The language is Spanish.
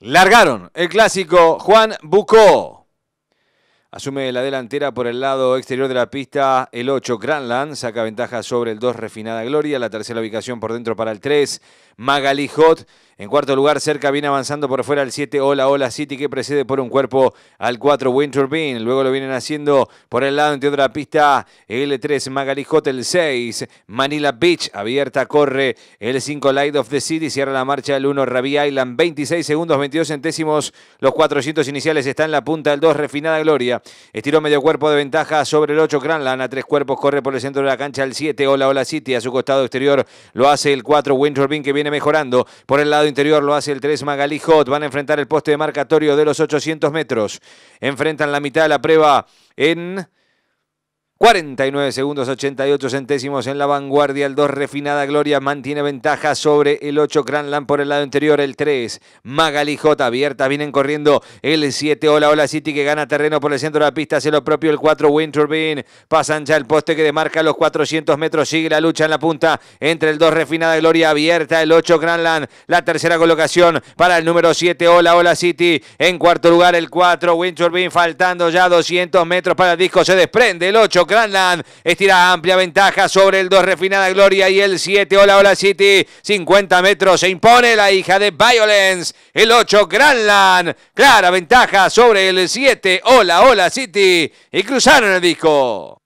Largaron el clásico Juan Bucó. Asume la delantera por el lado exterior de la pista el 8 Granland, saca ventaja sobre el 2 Refinada Gloria, la tercera ubicación por dentro para el 3 Magali Hot, en cuarto lugar cerca viene avanzando por fuera el 7 Hola Hola City que precede por un cuerpo al 4 Winter Bean, luego lo vienen haciendo por el lado interior de la pista el 3 Magali Hot, el 6 Manila Beach, abierta corre el 5 Light of the City, cierra la marcha el 1 Rabi Island, 26 segundos 22 centésimos, los 400 iniciales están en la punta del 2 Refinada Gloria. Estiró medio cuerpo de ventaja sobre el 8. Granland. a tres cuerpos corre por el centro de la cancha el 7. Ola Ola City a su costado exterior lo hace el 4. Winterbin que viene mejorando. Por el lado interior lo hace el 3. Magali Hot. Van a enfrentar el poste de marcatorio de los 800 metros. Enfrentan la mitad de la prueba en... 49 segundos 88 centésimos en la vanguardia. El 2 Refinada Gloria mantiene ventaja sobre el 8 Land por el lado interior. El 3 Magali J abierta. Vienen corriendo el 7 Hola Hola City que gana terreno por el centro de la pista. Se lo propio el 4 Winterbean. Pasan ya el poste que demarca los 400 metros. Sigue la lucha en la punta entre el 2 Refinada Gloria abierta. El 8 Land La tercera colocación para el número 7 Hola Hola City. En cuarto lugar el 4 Winterbean. Faltando ya 200 metros para el disco. Se desprende el 8. Granland estira amplia ventaja sobre el 2 Refinada Gloria y el 7 Hola Hola City. 50 metros se impone la hija de Violence. El 8 Granland. Clara ventaja sobre el 7 Hola Hola City. Y cruzaron el disco.